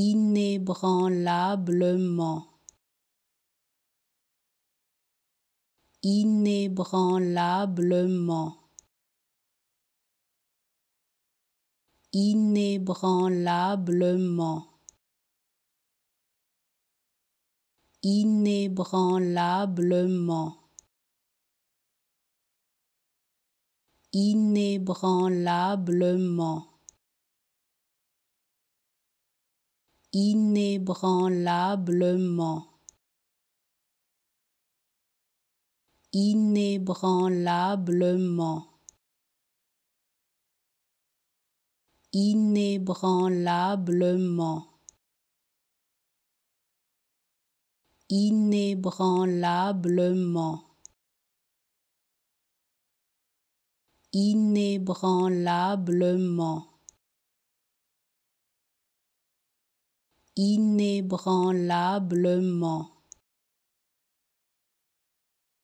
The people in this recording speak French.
inébranlablement inébranlablement inébranlablement inébranlablement inébranlablement inébranlablement inébranlablement inébranlablement inébranlablement inébranlablement inébranlablement